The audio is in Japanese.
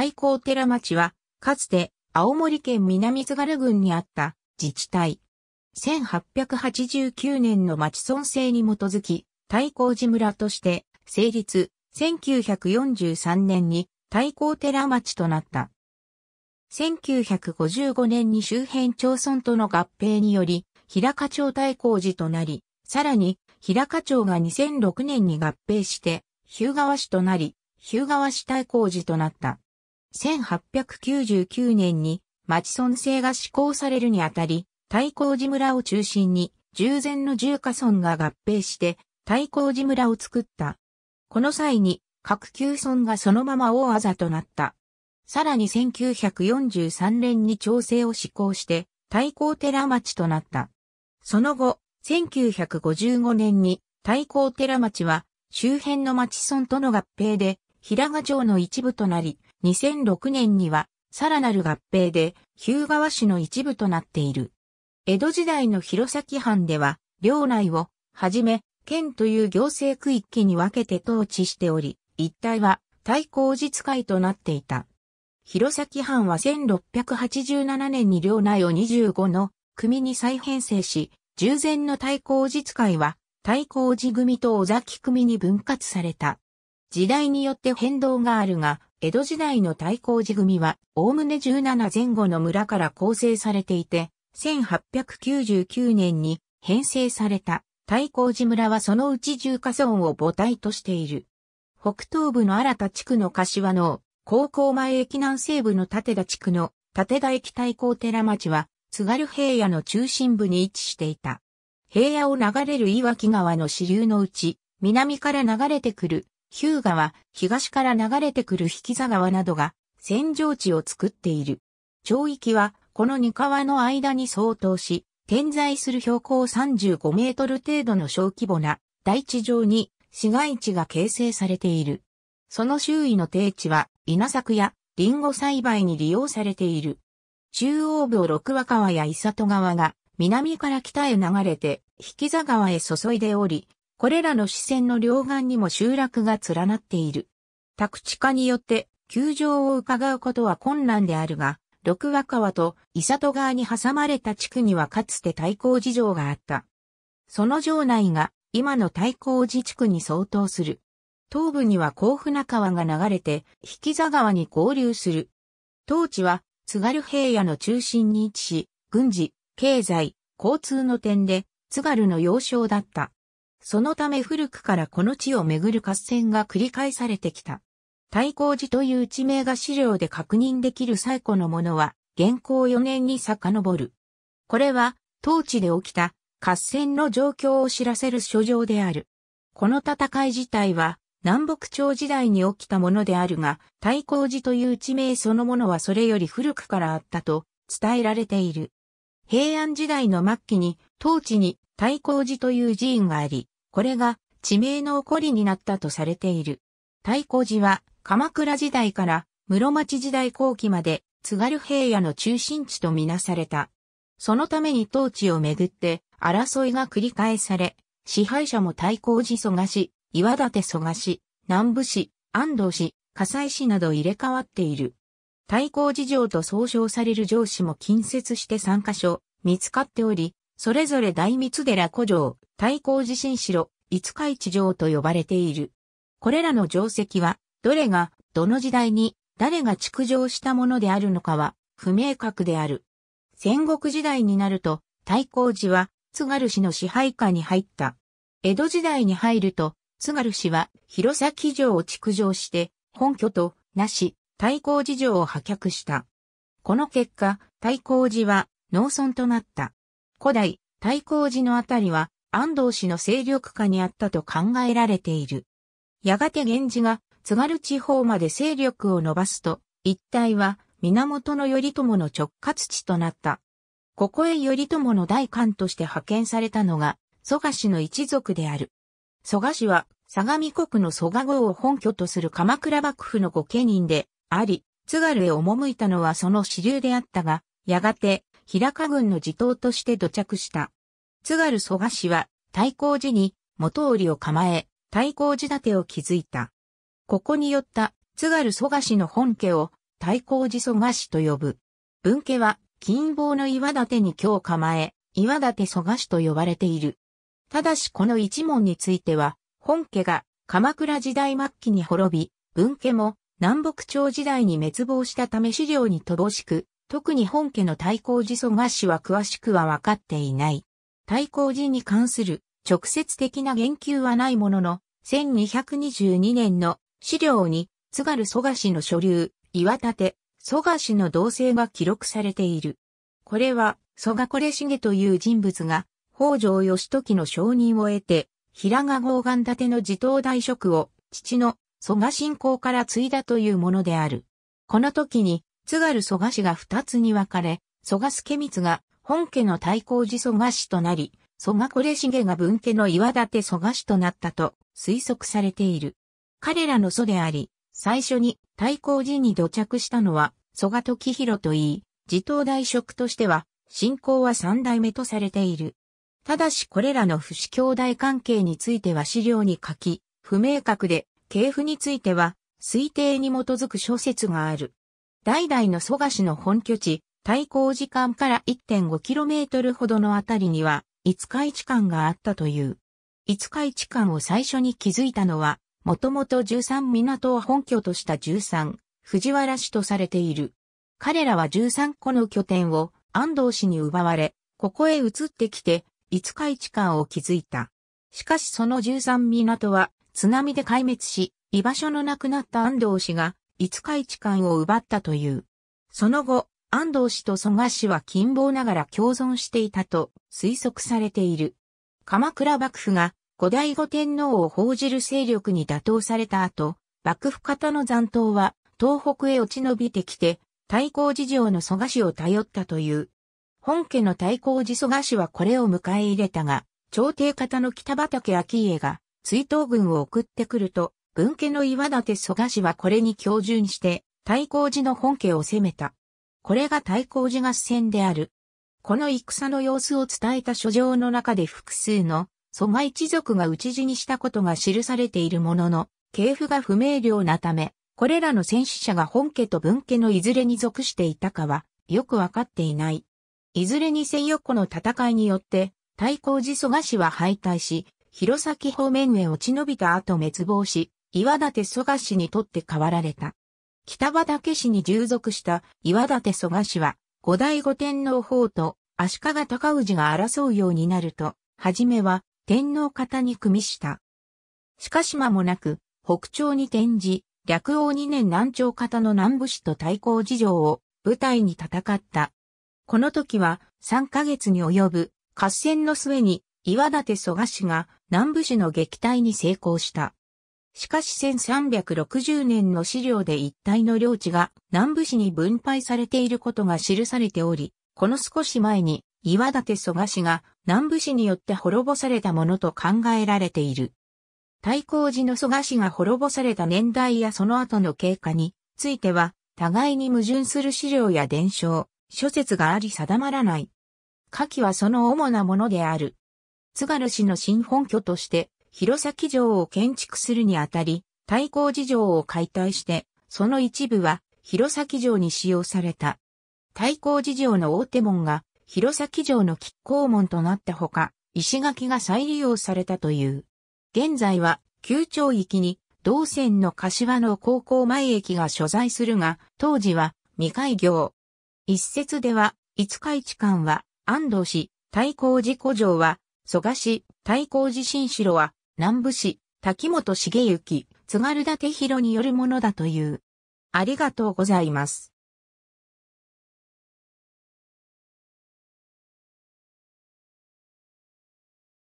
太閤寺町は、かつて青森県南津軽郡にあった自治体。1889年の町村制に基づき、太閤寺村として成立、1943年に太閤寺町となった。1955年に周辺町村との合併により、平賀町太閤寺となり、さらに、平賀町が2006年に合併して、日向川市となり、日向川市太閤寺となった。1899年に町村制が施行されるにあたり、大光寺村を中心に、従前の住家村が合併して、大光寺村を作った。この際に、各旧村がそのまま大あざとなった。さらに1943年に調整を施行して、大光寺町となった。その後、1955年に大光寺町は周辺の町村との合併で平賀城の一部となり、2006年には、さらなる合併で、日向川市の一部となっている。江戸時代の弘前藩では、領内を、はじめ、県という行政区域に分けて統治しており、一帯は、対抗実会となっていた。弘前藩は1687年に領内を25の組に再編成し、従前の対抗実会は、対抗寺組と尾崎組に分割された。時代によって変動があるが、江戸時代の太工寺組は、おおむね17前後の村から構成されていて、1899年に編成された太工寺村はそのうち10カ村を母体としている。北東部の新田地区の柏の高校前駅南西部の立田地区の立田駅太工寺町は、津軽平野の中心部に位置していた。平野を流れる岩木川の支流のうち、南から流れてくるヒューガは東から流れてくる引き座川などが扇状地を作っている。町域はこの二川の間に相当し、点在する標高35メートル程度の小規模な大地上に市街地が形成されている。その周囲の低地は稲作やリンゴ栽培に利用されている。中央部を六和川や伊里川が南から北へ流れて引き座川へ注いでおり、これらの支線の両岸にも集落が連なっている。宅地化によって、球場を伺うことは困難であるが、六和川と伊里川に挟まれた地区にはかつて対抗事情があった。その城内が今の対抗寺地区に相当する。東部には甲府中川が流れて、引座川に合流する。当地は津軽平野の中心に位置し、軍事、経済、交通の点で津軽の要衝だった。そのため古くからこの地をめぐる合戦が繰り返されてきた。大光寺という地名が資料で確認できる最古のものは、現行4年に遡る。これは、当地で起きた合戦の状況を知らせる書状である。この戦い自体は、南北朝時代に起きたものであるが、大光寺という地名そのものはそれより古くからあったと伝えられている。平安時代の末期に、当地に大光寺という寺院があり、これが地名の起こりになったとされている。大光寺は鎌倉時代から室町時代後期まで津軽平野の中心地とみなされた。そのために当地をめぐって争いが繰り返され、支配者も大光寺蘇我氏、岩立蘇我氏、南部市、安藤市、葛西市など入れ替わっている。大光寺城と総称される城市も近接して3カ所見つかっており、それぞれ大密寺古城、大光寺新城、五日市城と呼ばれている。これらの城跡は、どれが、どの時代に、誰が築城したものであるのかは、不明確である。戦国時代になると、大光寺は、津軽市の支配下に入った。江戸時代に入ると、津軽市は、弘前城を築城して、本拠と、なし、大光寺城を破却した。この結果、大光寺は、農村となった。古代、太閤寺のあたりは、安藤氏の勢力下にあったと考えられている。やがて源氏が津軽地方まで勢力を伸ばすと、一帯は源頼朝の直轄地となった。ここへ頼朝の大官として派遣されたのが、蘇我氏の一族である。蘇我氏は、相模国の蘇我郷を本拠とする鎌倉幕府の御家人であり、津軽へ赴いたのはその支流であったが、やがて平賀軍の地頭として土着した。津軽蘇我氏は、太抗寺に元織を構え、太抗寺建てを築いた。ここによった津軽蘇我氏の本家を太抗寺蘇我氏と呼ぶ。文家は金棒の岩てに今日構え、岩立蘇我氏と呼ばれている。ただしこの一門については、本家が鎌倉時代末期に滅び、文家も南北朝時代に滅亡したため資料に乏しく、特に本家の太閤寺蘇我氏は詳しくは分かっていない。太閤寺に関する直接的な言及はないものの、1222年の資料に、津軽蘇我氏の所流、岩立、蘇我氏の同姓が記録されている。これは、蘇我これしげという人物が、北条義時の承認を得て、平賀豪願立の自頭大職を、父の蘇我信仰から継いだというものである。この時に、津軽蘇我氏が二つに分かれ、蘇我助光が本家の対抗寺蘇我氏となり、蘇我これ重が分家の岩立蘇我氏となったと推測されている。彼らの祖であり、最初に対抗寺に土着したのは蘇我時広といい、自頭大職としては、信仰は三代目とされている。ただしこれらの不死兄弟関係については資料に書き、不明確で、系譜については推定に基づく諸説がある。代々の蘇我氏の本拠地、対抗時間から 1.5km ほどのあたりには、五日市間があったという。五日市間を最初に築いたのは、もともと13港を本拠とした13、藤原氏とされている。彼らは13個の拠点を安藤氏に奪われ、ここへ移ってきて、五日市間を築いた。しかしその13港は津波で壊滅し、居場所のなくなった安藤氏が五日市間を奪ったという。その後、安藤氏と蘇我氏は近傍ながら共存していたと推測されている。鎌倉幕府が後醍醐天皇を報じる勢力に打倒された後、幕府方の残党は東北へ落ち延びてきて、対抗事情の蘇我氏を頼ったという。本家の対抗寺蘇我氏はこれを迎え入れたが、朝廷方の北畠顕家が追悼軍を送ってくると、分家の岩立蘇我氏はこれに授にして、太閤寺の本家を攻めた。これが太閤寺合戦である。この戦の様子を伝えた書状の中で複数の蘇我一族が討ち死にしたことが記されているものの、系譜が不明瞭なため、これらの戦死者が本家と分家のいずれに属していたかは、よくわかっていない。いずれにせよこの戦いによって、太閤寺蘇我氏は敗退し、弘前方面へ落ち延びた後滅亡し、岩立蘇我氏にとって変わられた。北畑氏に従属した岩立蘇我氏は、五代五天皇法と足利尊氏が争うようになると、はじめは天皇方に組みした。しかし間もなく、北朝に転じ、略王二年南朝方の南部氏と対抗事情を舞台に戦った。この時は三ヶ月に及ぶ合戦の末に岩立蘇我氏が南部氏の撃退に成功した。しかし1360年の資料で一帯の領地が南部市に分配されていることが記されており、この少し前に岩立蘇我氏が南部市によって滅ぼされたものと考えられている。大光寺の蘇我氏が滅ぼされた年代やその後の経過については、互いに矛盾する資料や伝承、諸説があり定まらない。下記はその主なものである。津軽氏の新本拠として、弘前城を建築するにあたり、太閤寺城を解体して、その一部は弘前城に使用された。太閤寺城の大手門が弘前城の亀甲門となったほか、石垣が再利用されたという。現在は旧町域に同線の柏の高校前駅が所在するが、当時は未開業。一説では、五日市間は安藤市、太閤寺古城は、蘇我市、太閤寺新城は、南部市、滝本茂之、津軽立弘によるものだという。ありがとうございます。